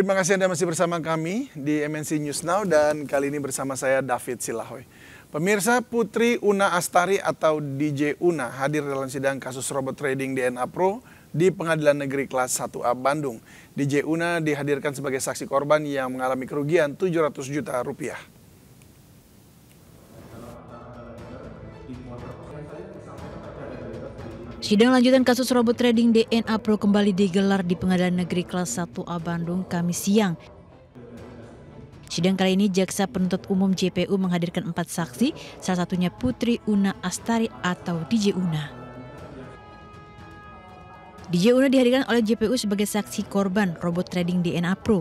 Terima kasih Anda masih bersama kami di MNC News Now dan kali ini bersama saya David Silahoy. Pemirsa Putri Una Astari atau DJ Una hadir dalam sidang kasus robot trading DNA Pro di Pengadilan Negeri Kelas 1A Bandung. DJ Una dihadirkan sebagai saksi korban yang mengalami kerugian 700 juta rupiah. Sidang lanjutan kasus robot trading DNA Pro kembali digelar di Pengadilan Negeri Kelas 1A Bandung Kamis siang. Sidang kali ini jaksa penuntut umum JPU menghadirkan empat saksi, salah satunya Putri Una Astari atau DJ Una. DJ Una dihadirkan oleh JPU sebagai saksi korban robot trading DNA Pro.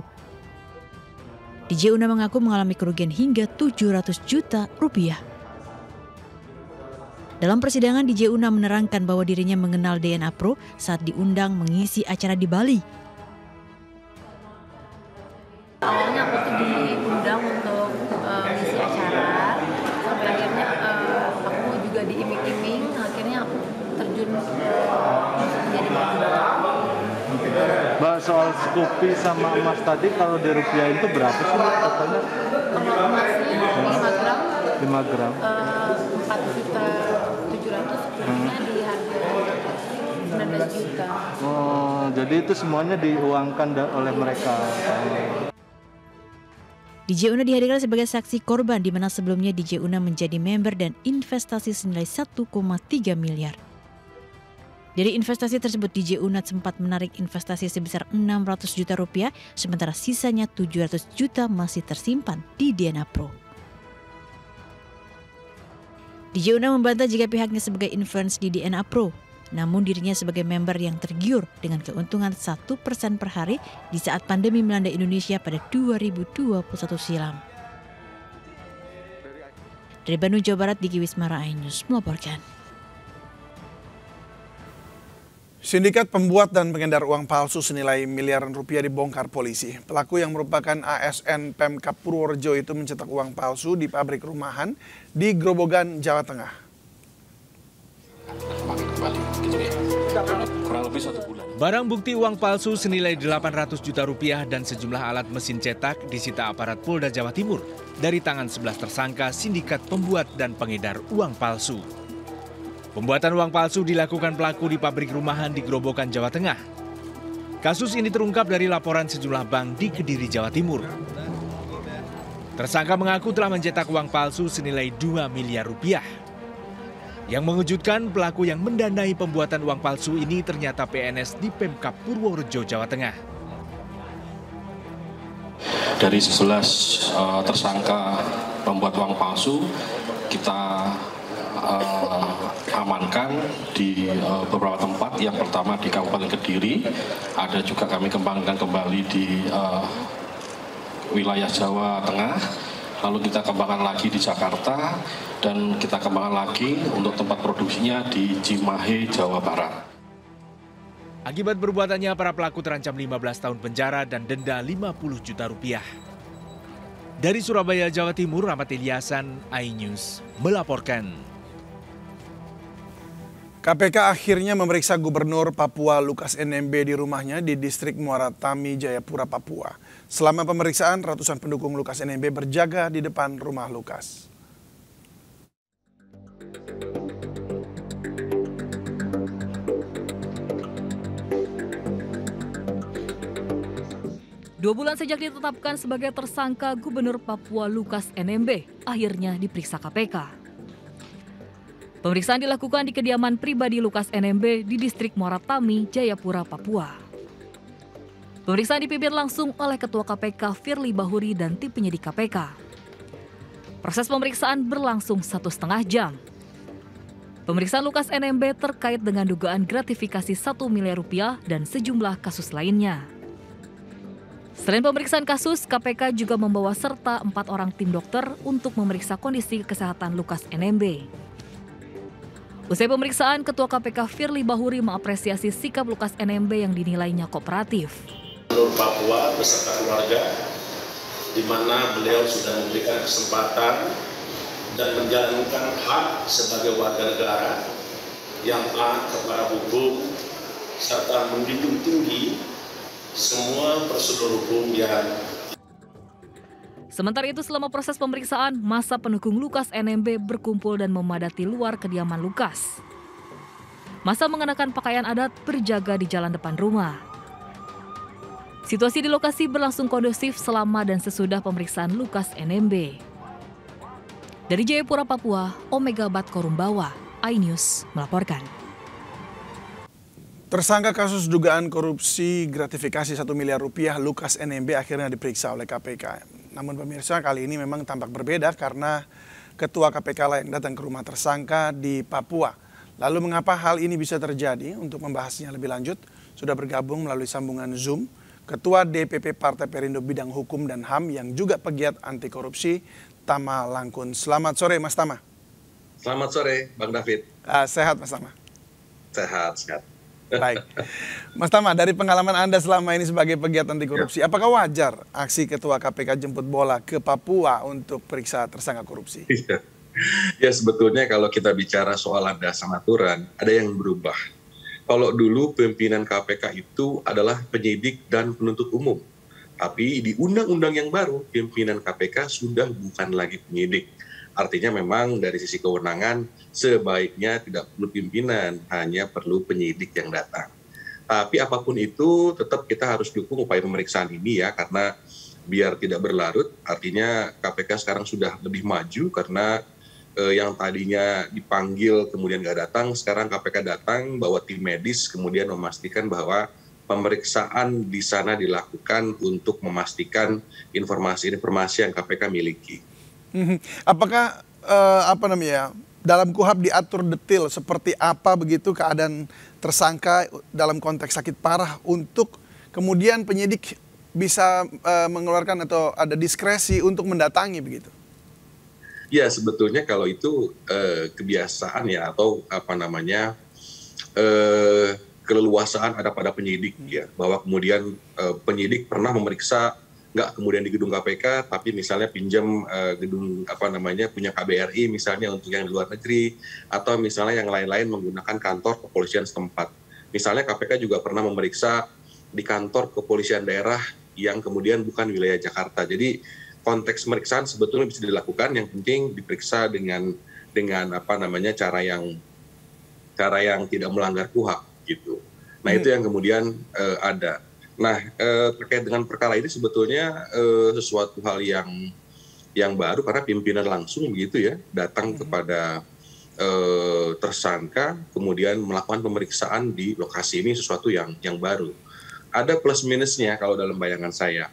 DJ Una mengaku mengalami kerugian hingga 700 juta rupiah. Dalam persidangan, DJ Una menerangkan bahwa dirinya mengenal DNA Pro saat diundang mengisi acara di Bali. Awalnya aku tuh diundang untuk uh, mengisi acara, sampai akhirnya uh, aku juga diiming-iming, akhirnya aku terjun menjadi Mbak, soal Scoopy sama emas tadi kalau dirupiahin itu berapa sih? Mbak, Kalau emasnya 5 gram. 5 gram. Uh, juta tujuh ratus di harga juta. Oh, jadi itu semuanya diuangkan oleh mereka. DJ Una dihadirkan sebagai saksi korban di mana sebelumnya DJ Una menjadi member dan investasi senilai 1,3 miliar. Dari investasi tersebut DJ Una sempat menarik investasi sebesar 600 juta rupiah sementara sisanya 700 juta masih tersimpan di Diana Pro. DJ Una membantah jika pihaknya sebagai influence di DNA Pro, namun dirinya sebagai member yang tergiur dengan keuntungan satu persen per hari di saat pandemi melanda Indonesia pada 2021 silam. Dari Bandung, Jawa Barat, Diki Wismara, iNews melaporkan. Sindikat pembuat dan pengedar uang palsu senilai miliaran rupiah dibongkar polisi. Pelaku yang merupakan ASN Pemkap Purworejo itu mencetak uang palsu di pabrik rumahan di Grobogan, Jawa Tengah. Barang bukti uang palsu senilai 800 juta rupiah dan sejumlah alat mesin cetak disita aparat Polda Jawa Timur dari tangan 11 tersangka sindikat pembuat dan pengedar uang palsu. Pembuatan uang palsu dilakukan pelaku di pabrik rumahan di Grobogan, Jawa Tengah. Kasus ini terungkap dari laporan sejumlah bank di Kediri, Jawa Timur. Tersangka mengaku telah mencetak uang palsu senilai 2 miliar rupiah. Yang mengejutkan, pelaku yang mendanai pembuatan uang palsu ini ternyata PNS di Pemkap Purworejo, Jawa Tengah. Dari 11 uh, eh, tersangka pembuat uang palsu, kita uh, amankan di uh, beberapa tempat. Yang pertama di Kabupaten Kediri, ada juga kami kembangkan kembali di uh, wilayah Jawa Tengah. Lalu kita kembangkan lagi di Jakarta dan kita kembangkan lagi untuk tempat produksinya di Cimahi, Jawa Barat. Akibat perbuatannya, para pelaku terancam 15 tahun penjara dan denda 50 juta rupiah. Dari Surabaya, Jawa Timur, Ramat Ilyasan, iNews, melaporkan. KPK akhirnya memeriksa Gubernur Papua Lukas NMB di rumahnya di distrik Muara Tami, Jayapura, Papua. Selama pemeriksaan, ratusan pendukung Lukas NMB berjaga di depan rumah Lukas. Dua bulan sejak ditetapkan sebagai tersangka Gubernur Papua Lukas NMB, akhirnya diperiksa KPK. Pemeriksaan dilakukan di kediaman pribadi Lukas NMB di distrik Moratami, Jayapura, Papua. Pemeriksaan dipimpin langsung oleh Ketua KPK Firly Bahuri dan tim penyidik KPK. Proses pemeriksaan berlangsung satu setengah jam. Pemeriksaan Lukas NMB terkait dengan dugaan gratifikasi satu miliar rupiah dan sejumlah kasus lainnya. Selain pemeriksaan kasus, KPK juga membawa serta empat orang tim dokter untuk memeriksa kondisi kesehatan Lukas NMB. Usai pemeriksaan, Ketua KPK Firly Bahuri mengapresiasi sikap Lukas NMB yang dinilainya kooperatif. Menurut Papua beserta keluarga, di mana beliau sudah memberikan kesempatan dan menjalankan hak sebagai warga negara yang taat kepada hukum serta menjunjung tinggi semua prosedur hukum yang Sementara itu selama proses pemeriksaan, masa pendukung Lukas NMB berkumpul dan memadati luar kediaman Lukas. Masa mengenakan pakaian adat berjaga di jalan depan rumah. Situasi di lokasi berlangsung kondusif selama dan sesudah pemeriksaan Lukas NMB. Dari Jayapura, Papua, Omega Bat Korumbawa, iNews melaporkan. Tersangka kasus dugaan korupsi gratifikasi 1 miliar rupiah Lukas NMB akhirnya diperiksa oleh KPK. Namun pemirsa kali ini memang tampak berbeda karena ketua KPK lain datang ke rumah tersangka di Papua. Lalu mengapa hal ini bisa terjadi? Untuk membahasnya lebih lanjut, sudah bergabung melalui sambungan Zoom Ketua DPP Partai Perindo Bidang Hukum dan HAM yang juga pegiat anti korupsi, Tama Langkun. Selamat sore, Mas Tama. Selamat sore, Bang David. Uh, sehat, Mas Tama. Sehat, sehat. Baik. Mas Tama, dari pengalaman Anda selama ini sebagai pegiat anti korupsi, ya. apakah wajar aksi Ketua KPK jemput bola ke Papua untuk periksa tersangka korupsi? Ya. ya, sebetulnya kalau kita bicara soal landasan aturan, ada yang berubah. Kalau dulu pimpinan KPK itu adalah penyidik dan penuntut umum. Tapi di undang-undang yang baru, pimpinan KPK sudah bukan lagi penyidik, Artinya memang dari sisi kewenangan sebaiknya tidak perlu pimpinan, hanya perlu penyidik yang datang. Tapi apapun itu tetap kita harus dukung upaya pemeriksaan ini ya karena biar tidak berlarut artinya KPK sekarang sudah lebih maju karena eh, yang tadinya dipanggil kemudian nggak datang sekarang KPK datang bawa tim medis kemudian memastikan bahwa pemeriksaan di sana dilakukan untuk memastikan informasi-informasi yang KPK miliki. Apakah uh, apa namanya ya, dalam kuhab diatur detil seperti apa begitu keadaan tersangka dalam konteks sakit parah untuk kemudian penyidik bisa uh, mengeluarkan atau ada diskresi untuk mendatangi begitu? Ya sebetulnya kalau itu uh, kebiasaan ya atau apa namanya uh, keleluasaan ada pada penyidik ya bahwa kemudian uh, penyidik pernah memeriksa nggak kemudian di gedung KPK tapi misalnya pinjam uh, gedung apa namanya punya KBRI misalnya untuk yang di luar negeri atau misalnya yang lain-lain menggunakan kantor kepolisian setempat. Misalnya KPK juga pernah memeriksa di kantor kepolisian daerah yang kemudian bukan wilayah Jakarta. Jadi konteks pemeriksaan sebetulnya bisa dilakukan yang penting diperiksa dengan dengan apa namanya cara yang cara yang tidak melanggar kuhap gitu. Nah, hmm. itu yang kemudian uh, ada Nah, eh, terkait dengan perkara ini sebetulnya eh, sesuatu hal yang yang baru karena pimpinan langsung begitu ya datang hmm. kepada eh, tersangka kemudian melakukan pemeriksaan di lokasi ini sesuatu yang yang baru. Ada plus minusnya kalau dalam bayangan saya.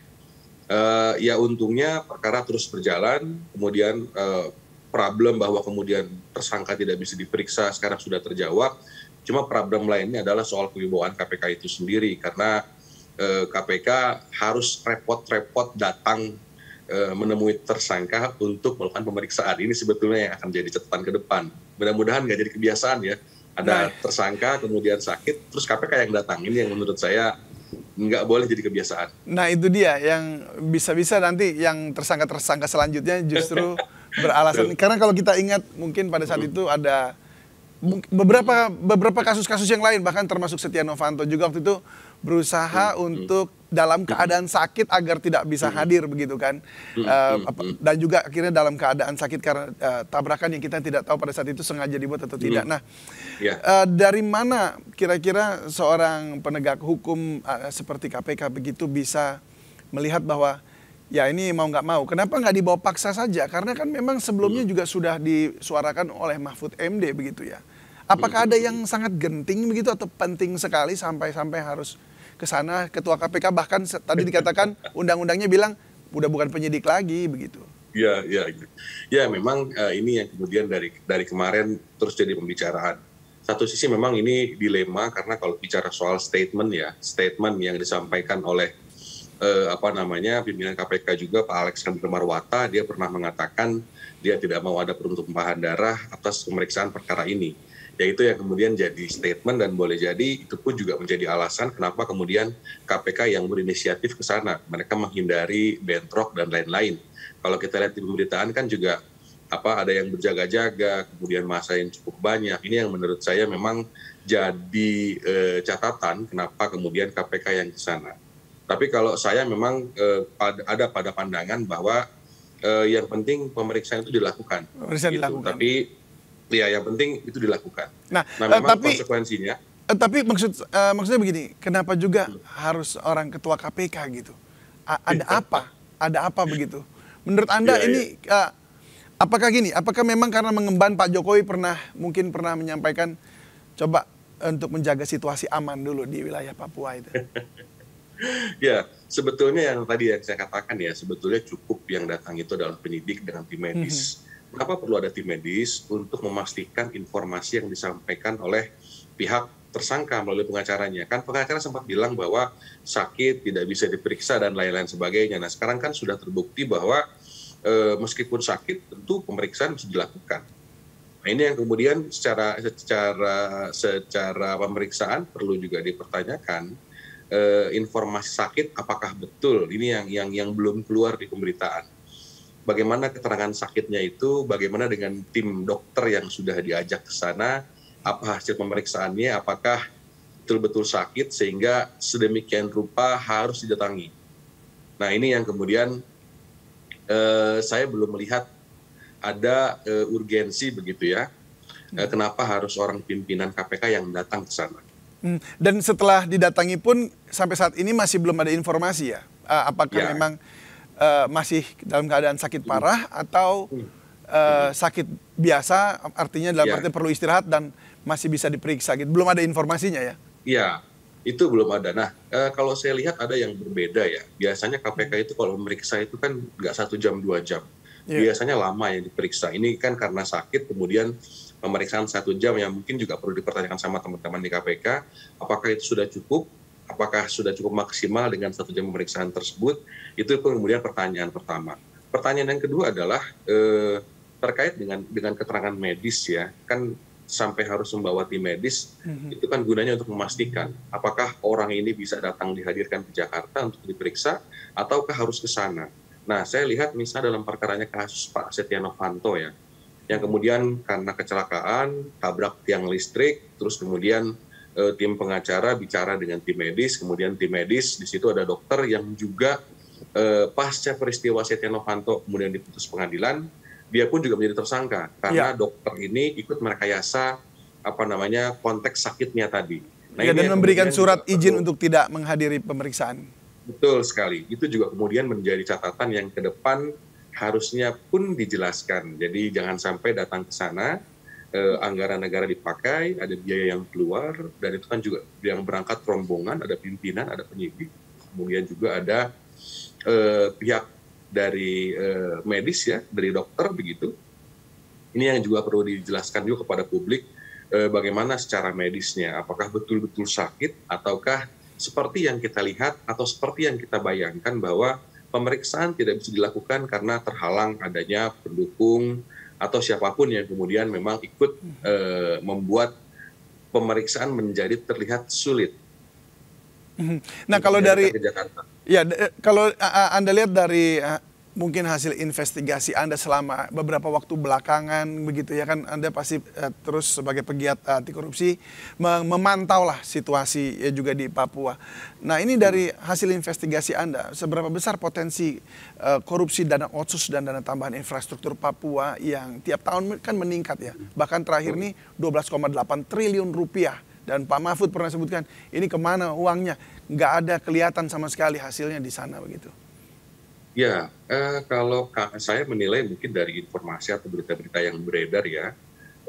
Eh, ya untungnya perkara terus berjalan kemudian eh, problem bahwa kemudian tersangka tidak bisa diperiksa sekarang sudah terjawab. Cuma problem lainnya adalah soal kewibawaan KPK itu sendiri karena KPK eh, harus repot-repot datang eh, menemui tersangka untuk melakukan pemeriksaan. Ini sebetulnya yang akan jadi catatan ke depan. Mudah-mudahan nggak jadi kebiasaan ya. Ada nah. tersangka kemudian sakit, terus KPK yang datang. Ini yang menurut saya nggak boleh jadi kebiasaan. Nah itu dia yang bisa-bisa nanti yang tersangka-tersangka selanjutnya justru beralasan. Karena kalau kita ingat mungkin pada saat hmm. itu ada beberapa beberapa kasus-kasus yang lain bahkan termasuk Setia Novanto juga waktu itu berusaha hmm. hmm. untuk dalam hmm. keadaan sakit agar tidak bisa hmm. hadir begitu kan uh, dan juga akhirnya dalam keadaan sakit karena uh, tabrakan yang kita tidak tahu pada saat itu sengaja dibuat atau tidak. Nah, uh, dari mana kira-kira seorang penegak hukum uh, seperti KPK begitu bisa melihat bahwa Ya ini mau nggak mau. Kenapa nggak dibawa paksa saja? Karena kan memang sebelumnya hmm. juga sudah disuarakan oleh Mahfud MD begitu ya. Apakah hmm. ada yang sangat genting begitu atau penting sekali sampai-sampai harus ke sana ketua KPK bahkan tadi dikatakan undang-undangnya bilang udah bukan penyidik lagi begitu. Ya, ya, ya memang uh, ini yang kemudian dari dari kemarin terus jadi pembicaraan. Satu sisi memang ini dilema karena kalau bicara soal statement ya, statement yang disampaikan oleh eh, apa namanya pimpinan KPK juga Pak Alexander Marwata dia pernah mengatakan dia tidak mau ada peruntumpahan darah atas pemeriksaan perkara ini yaitu yang kemudian jadi statement dan boleh jadi itu pun juga menjadi alasan kenapa kemudian KPK yang berinisiatif ke sana mereka menghindari bentrok dan lain-lain kalau kita lihat di pemberitaan kan juga apa ada yang berjaga-jaga kemudian masa yang cukup banyak ini yang menurut saya memang jadi e, catatan kenapa kemudian KPK yang ke sana tapi kalau saya memang eh, ada pada pandangan bahwa eh, yang penting pemeriksaan itu dilakukan. Pemeriksaan gitu. dilakukan. Tapi ya yang penting itu dilakukan. Nah, nah eh, memang tapi, konsekuensinya. Eh, tapi maksud uh, maksudnya begini, kenapa juga hmm. harus orang ketua KPK gitu? A ada apa? Ada apa begitu? Menurut anda ya, ini ya. Uh, apakah gini? Apakah memang karena mengemban Pak Jokowi pernah mungkin pernah menyampaikan coba untuk menjaga situasi aman dulu di wilayah Papua itu? ya, sebetulnya yang tadi yang saya katakan ya, sebetulnya cukup yang datang itu adalah penyidik dengan tim medis. Mm -hmm. Kenapa perlu ada tim medis untuk memastikan informasi yang disampaikan oleh pihak tersangka melalui pengacaranya. Kan pengacara sempat bilang bahwa sakit, tidak bisa diperiksa dan lain-lain sebagainya. Nah, sekarang kan sudah terbukti bahwa e, meskipun sakit tentu pemeriksaan bisa dilakukan. Nah, ini yang kemudian secara secara secara pemeriksaan perlu juga dipertanyakan eh, informasi sakit apakah betul ini yang yang yang belum keluar di pemberitaan. Bagaimana keterangan sakitnya itu, bagaimana dengan tim dokter yang sudah diajak ke sana, apa hasil pemeriksaannya, apakah betul-betul sakit sehingga sedemikian rupa harus didatangi. Nah ini yang kemudian eh, saya belum melihat ada eh, urgensi begitu ya. Eh, kenapa harus orang pimpinan KPK yang datang ke sana? Hmm. Dan setelah didatangi pun sampai saat ini masih belum ada informasi ya, uh, apakah ya. memang uh, masih dalam keadaan sakit parah atau uh, sakit biasa, artinya dalam ya. arti perlu istirahat dan masih bisa diperiksa gitu. Belum ada informasinya ya? Iya, itu belum ada. Nah, e, kalau saya lihat ada yang berbeda ya. Biasanya KPK itu kalau memeriksa itu kan nggak satu jam dua jam. Yeah. Biasanya lama yang diperiksa. Ini kan karena sakit kemudian pemeriksaan satu jam yang mungkin juga perlu dipertanyakan sama teman-teman di KPK, apakah itu sudah cukup, apakah sudah cukup maksimal dengan satu jam pemeriksaan tersebut, itu kemudian pertanyaan pertama. Pertanyaan yang kedua adalah eh, terkait dengan dengan keterangan medis ya, kan sampai harus membawa tim medis mm-hmm. itu kan gunanya untuk memastikan apakah orang ini bisa datang dihadirkan ke Jakarta untuk diperiksa ataukah harus ke sana. Nah, saya lihat misalnya dalam perkaranya kasus Pak Setia Novanto ya, yang kemudian karena kecelakaan tabrak tiang listrik terus kemudian eh, tim pengacara bicara dengan tim medis kemudian tim medis di situ ada dokter yang juga eh, pasca peristiwa Setia Novanto kemudian diputus pengadilan dia pun juga menjadi tersangka ya. karena ya. dokter ini ikut merekayasa apa namanya konteks sakitnya tadi. Nah, ya, dan memberikan surat izin untuk tidak menghadiri pemeriksaan. Betul sekali. Itu juga kemudian menjadi catatan yang ke depan harusnya pun dijelaskan. Jadi jangan sampai datang ke sana eh, anggaran negara dipakai, ada biaya yang keluar dan itu kan juga yang berangkat rombongan, ada pimpinan, ada penyidik, kemudian juga ada eh, pihak dari eh, medis ya, dari dokter begitu. Ini yang juga perlu dijelaskan juga kepada publik eh, bagaimana secara medisnya, apakah betul-betul sakit ataukah seperti yang kita lihat atau seperti yang kita bayangkan bahwa pemeriksaan tidak bisa dilakukan karena terhalang adanya pendukung atau siapapun yang kemudian memang ikut e, membuat pemeriksaan menjadi terlihat sulit. Hmm. Nah, kalau dari ya kalau Anda lihat dari eh, mungkin hasil investigasi Anda selama beberapa waktu belakangan begitu ya kan Anda pasti uh, terus sebagai pegiat eh, anti korupsi mem memantau lah situasi ya juga di Papua. Nah, ini dari hasil investigasi Anda seberapa besar potensi uh, korupsi dana otsus dan dana tambahan infrastruktur Papua yang tiap tahun kan meningkat ya. Bahkan terakhir nih 12,8 triliun rupiah dan Pak Mahfud pernah sebutkan ini kemana uangnya nggak ada kelihatan sama sekali hasilnya di sana begitu. Ya, eh, kalau saya menilai mungkin dari informasi atau berita-berita yang beredar ya,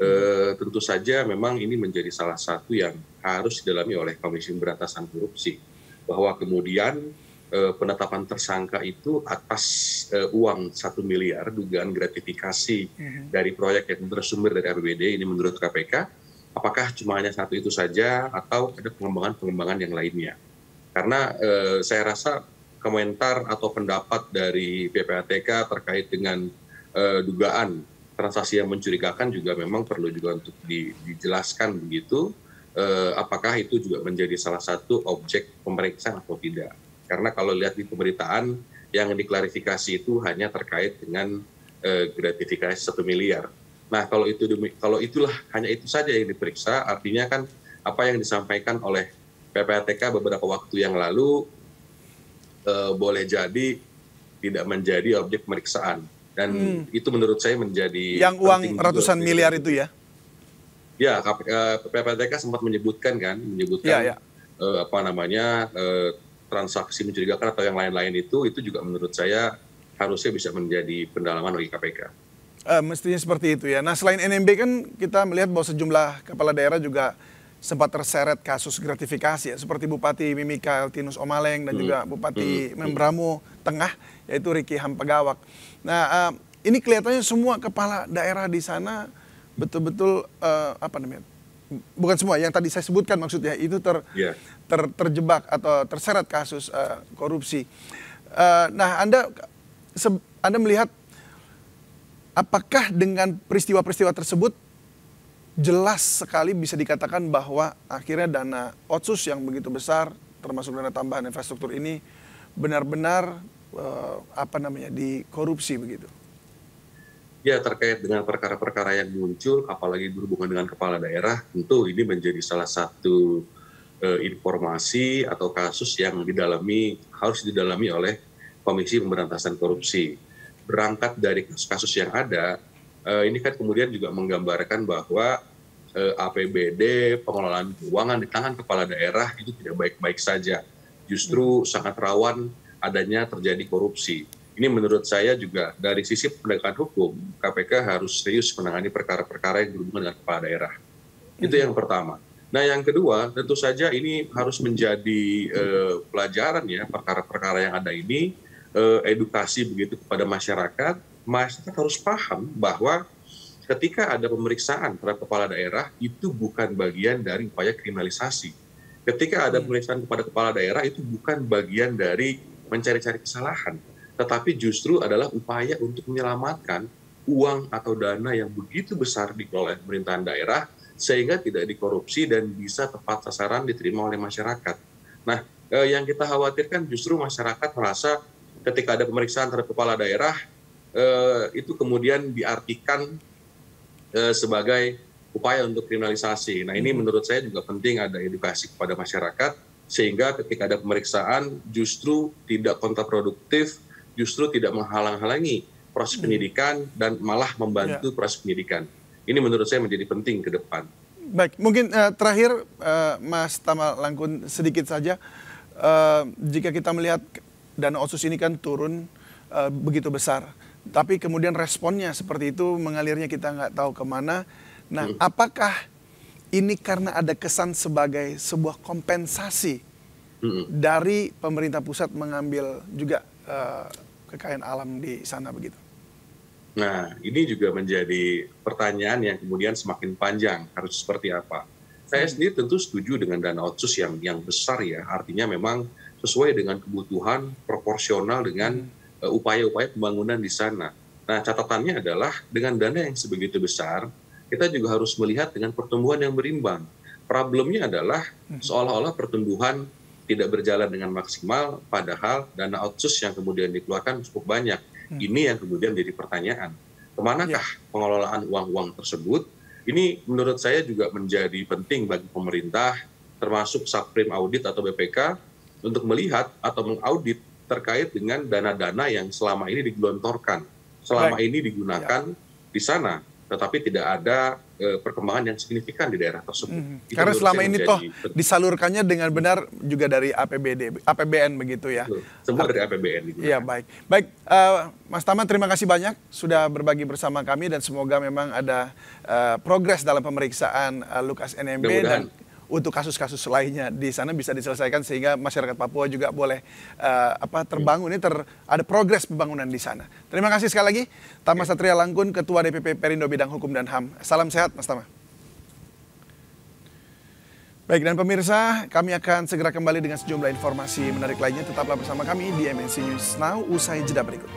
eh, hmm. tentu saja memang ini menjadi salah satu yang harus didalami oleh Komisi Pemberantasan Korupsi bahwa kemudian eh, penetapan tersangka itu atas eh, uang satu miliar dugaan gratifikasi uh-huh. dari proyek yang bersumber dari APBD ini menurut KPK, apakah cuma hanya satu itu saja atau ada pengembangan-pengembangan yang lainnya? Karena eh, saya rasa komentar atau pendapat dari PPATK terkait dengan uh, dugaan transaksi yang mencurigakan juga memang perlu juga untuk di, dijelaskan begitu uh, apakah itu juga menjadi salah satu objek pemeriksaan atau tidak. Karena kalau lihat di pemberitaan yang diklarifikasi itu hanya terkait dengan uh, gratifikasi satu miliar. Nah kalau itu kalau itulah hanya itu saja yang diperiksa, artinya kan apa yang disampaikan oleh PPATK beberapa waktu yang lalu Eh, boleh jadi tidak menjadi objek pemeriksaan dan hmm. itu menurut saya menjadi yang uang ratusan miliar itu ya ya PPTK eh, sempat menyebutkan kan menyebutkan ya, ya. Uh, apa namanya uh, transaksi mencurigakan atau yang lain-lain itu itu juga menurut saya harusnya bisa menjadi pendalaman bagi KPK uh, mestinya seperti itu ya nah selain NMB kan kita melihat bahwa sejumlah kepala daerah juga sempat terseret kasus gratifikasi ya, seperti Bupati Mimika Tinus Omaleng dan hmm. juga Bupati hmm. hmm. Membramo Tengah yaitu Riki Hampegawak. Nah, uh, ini kelihatannya semua kepala daerah di sana betul-betul uh, apa namanya? Bukan semua yang tadi saya sebutkan maksudnya itu ter, yeah. ter terjebak atau terseret kasus uh, korupsi. Uh, nah, Anda Anda melihat apakah dengan peristiwa-peristiwa tersebut jelas sekali bisa dikatakan bahwa akhirnya dana otsus yang begitu besar termasuk dana tambahan infrastruktur ini benar-benar eh, apa namanya dikorupsi begitu. Ya terkait dengan perkara-perkara yang muncul apalagi berhubungan dengan kepala daerah tentu ini menjadi salah satu eh, informasi atau kasus yang didalami harus didalami oleh Komisi Pemberantasan Korupsi. Berangkat dari kasus-kasus yang ada, uh, ini kan kemudian juga menggambarkan bahwa uh, eh, APBD pengelolaan keuangan di tangan kepala daerah itu tidak baik-baik saja. Justru hmm. sangat rawan adanya terjadi korupsi. Ini menurut saya juga dari sisi penegakan hukum, KPK harus serius menangani perkara-perkara yang berhubungan dengan kepala daerah. Hmm. Itu yang pertama. Nah, yang kedua, tentu saja ini harus menjadi uh, pelajaran ya perkara-perkara yang ada ini, uh, edukasi begitu kepada masyarakat masyarakat harus paham bahwa ketika ada pemeriksaan terhadap kepala daerah itu bukan bagian dari upaya kriminalisasi. Ketika ada iya. pemeriksaan kepada kepala daerah itu bukan bagian dari mencari-cari kesalahan, tetapi justru adalah upaya untuk menyelamatkan uang atau dana yang begitu besar dikelola pemerintahan daerah sehingga tidak dikorupsi dan bisa tepat sasaran diterima oleh masyarakat. Nah, eh, yang kita khawatirkan justru masyarakat merasa ketika ada pemeriksaan terhadap kepala daerah Eh, itu kemudian diartikan eh, sebagai upaya untuk kriminalisasi. Nah ini hmm. menurut saya juga penting ada edukasi kepada masyarakat sehingga ketika ada pemeriksaan justru tidak kontraproduktif, justru tidak menghalang-halangi proses hmm. penyidikan dan malah membantu ya. proses penyidikan. Ini menurut saya menjadi penting ke depan. Baik, mungkin uh, terakhir uh, Mas Tama Langkun sedikit saja uh, jika kita melihat dana OSUS ini kan turun uh, begitu besar tapi kemudian responnya seperti itu mengalirnya kita nggak tahu kemana. Nah, apakah ini karena ada kesan sebagai sebuah kompensasi dari pemerintah pusat mengambil juga uh, kekayaan alam di sana begitu? Nah, ini juga menjadi pertanyaan yang kemudian semakin panjang harus seperti apa. Saya hmm. sendiri tentu setuju dengan dana otsus yang yang besar ya, artinya memang sesuai dengan kebutuhan proporsional dengan hmm. Eh, upaya-upaya pembangunan di sana. Nah, catatannya adalah dengan dana yang sebegitu besar, kita juga harus melihat dengan pertumbuhan yang berimbang. Problemnya adalah hmm. seolah-olah pertumbuhan tidak berjalan dengan maksimal, padahal dana otsus yang kemudian dikeluarkan cukup banyak. Hmm. Ini yang kemudian jadi pertanyaan. Kemanakah ya. pengelolaan uang-uang tersebut? Ini menurut saya juga menjadi penting bagi pemerintah, termasuk Subprime Audit atau BPK, untuk melihat atau mengaudit terkait dengan dana-dana yang selama ini digelontorkan, selama Baik. ini digunakan ya. di sana, tetapi tidak ada e, perkembangan yang signifikan di daerah tersebut. -hmm. Karena selama ini toh menjadi... disalurkannya dengan benar juga dari APBD, APBN begitu ya. Semua dari APBN. Iya baik, baik uh, Mas Tama terima kasih banyak sudah berbagi bersama kami dan semoga memang ada uh, progres dalam pemeriksaan uh, Lukas NMB dan untuk kasus-kasus lainnya di sana bisa diselesaikan sehingga masyarakat Papua juga boleh uh, apa terbangun ini ter, ada progres pembangunan di sana. Terima kasih sekali lagi Tama ya. Satria Langkun Ketua DPP Perindo Bidang Hukum dan HAM. Salam sehat Mas Tama. Baik dan pemirsa, kami akan segera kembali dengan sejumlah informasi menarik lainnya. Tetaplah bersama kami di MNC News Now usai jeda berikut.